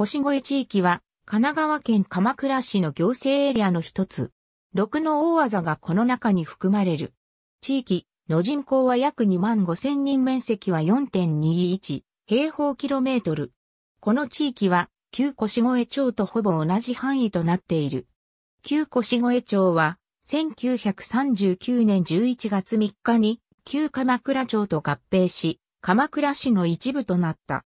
越越地域は、神奈川県鎌倉市の行政エリアの一つ。六の大技がこの中に含まれる。地域の人口は約2万5千人面積は4.21平方キロメートル。この地域は、旧越越町とほぼ同じ範囲となっている。旧越越町は、1939年11月3日に、旧鎌倉町と合併し、鎌倉市の一部となった。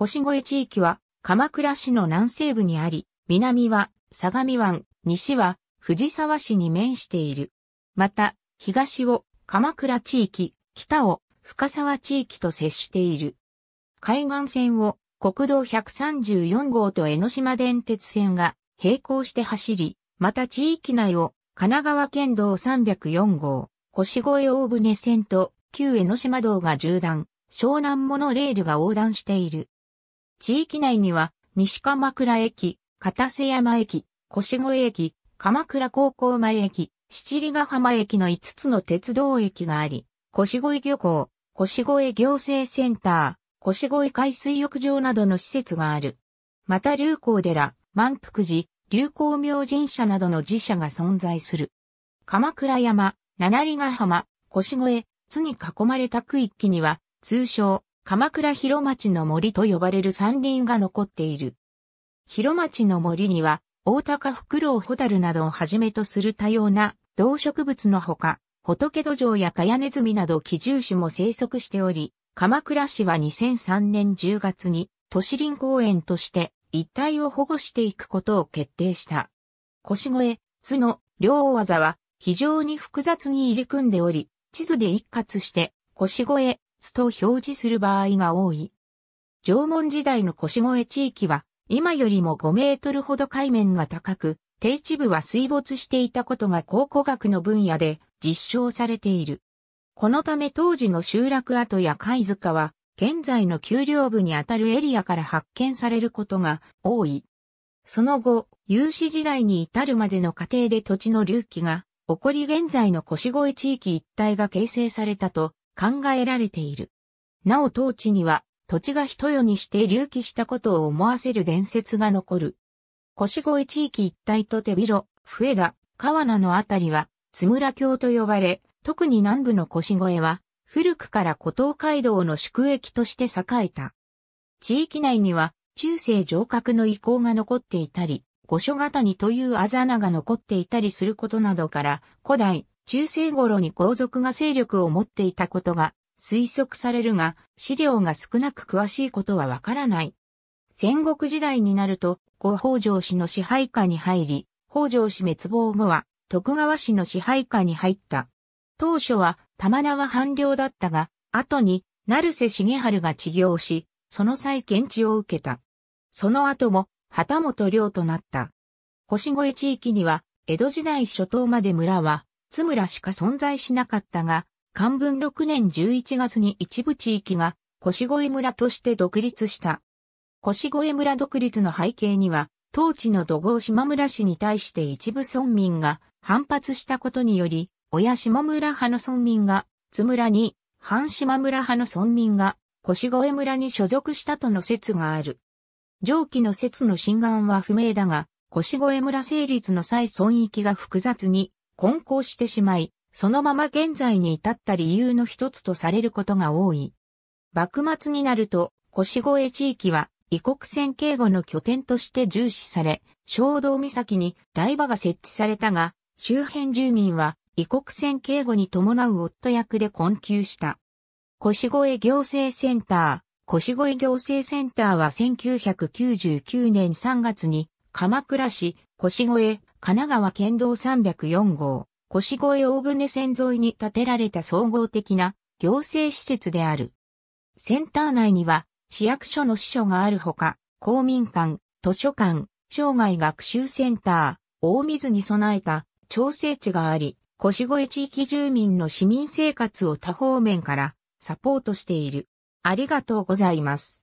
越越地域は、鎌倉市の南西部にあり、南は相模湾、西は藤沢市に面している。また、東を鎌倉地域、北を深沢地域と接している。海岸線を国道134号と江ノ島電鉄線が並行して走り、また地域内を神奈川県道304号、腰越大船線と旧江ノ島道が縦断、湘南モノレールが横断している。地域内には、西鎌倉駅、片瀬山駅、越越駅、鎌倉高校前駅、七里ヶ浜駅の5つの鉄道駅があり、越越漁港、越越行政センター、越越海水浴場などの施設がある。また流行寺、満福寺、流行明神社などの寺社が存在する。鎌倉山、七里ヶ浜、越越、津に囲まれた区域には、通称、鎌倉広町の森と呼ばれる山林が残っている。広町の森には、大高フクロウホタルなどをはじめとする多様な動植物のほか、仏土壌やカヤネズミなど奇獣種も生息しており、鎌倉市は2003年10月に都市林公園として一帯を保護していくことを決定した。腰越、角、両大技は非常に複雑に入り組んでおり、地図で一括して腰越、と表示する場合が多い。縄文時代の腰越地域は、今よりも5メートルほど海面が高く、低地部は水没していたことが考古学の分野で実証されている。このため当時の集落跡や貝塚は、現在の丘陵部にあたるエリアから発見されることが多い。その後、有志時代に至るまでの過程で土地の隆起が起こり現在の腰越地域一帯が形成されたと考えられている。なお当地には土地が人世にして隆起したことを思わせる伝説が残る。腰越地域一帯と手広、笛田、川名のあたりは津村峡と呼ばれ、特に南部の腰越は古くから古東街道の宿駅として栄えた。地域内には中世城郭の遺構が残っていたり、御所型にというあざなが残っていたりすることなどから、古代、中世頃に皇族が勢力を持っていたことが推測されるが、資料が少なく詳しいことはわからない。戦国時代になると、後北条氏の支配下に入り、北条氏滅亡後は、徳川氏の支配下に入った。当初は、玉名は領だったが、後に、成瀬重春が治業し、その際検知を受けた。その後も、旗本領となった。腰越地域には、江戸時代初頭まで村は、津村しか存在しなかったが、漢文6年11月に一部地域が腰越村として独立した。腰越村独立の背景には、当地の土豪島村氏に対して一部村民が反発したことにより、親島村派の村民が津村に、半島村派の村民が腰越村に所属したとの説がある。上記の説の真贋は不明だが、腰越村成立の際村域が複雑に混交してしまい、そのまま現在に至った理由の一つとされることが多い。幕末になると、腰越地域は異国船警護の拠点として重視され、衝動岬に台場が設置されたが、周辺住民は異国船警護に伴う夫役で困窮した。腰越行政センター、腰越行政センターは1999年3月に鎌倉市腰越神奈川県道304号、腰越大船線沿いに建てられた総合的な行政施設である。センター内には市役所の支所があるほか、公民館、図書館、生涯学習センター、大水に備えた調整地があり、腰越地域住民の市民生活を多方面からサポートしている。ありがとうございます。